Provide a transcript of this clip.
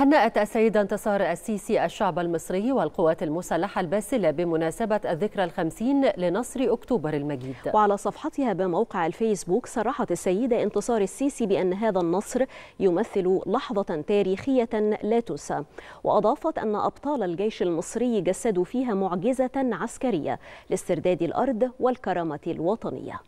هنأت السيدة انتصار السيسي الشعب المصري والقوات المسلحة الباسلة بمناسبة الذكرى الخمسين لنصر أكتوبر المجيد وعلى صفحتها بموقع الفيسبوك صرحت السيدة انتصار السيسي بأن هذا النصر يمثل لحظة تاريخية لا تنسى وأضافت أن أبطال الجيش المصري جسدوا فيها معجزة عسكرية لاسترداد الأرض والكرامة الوطنية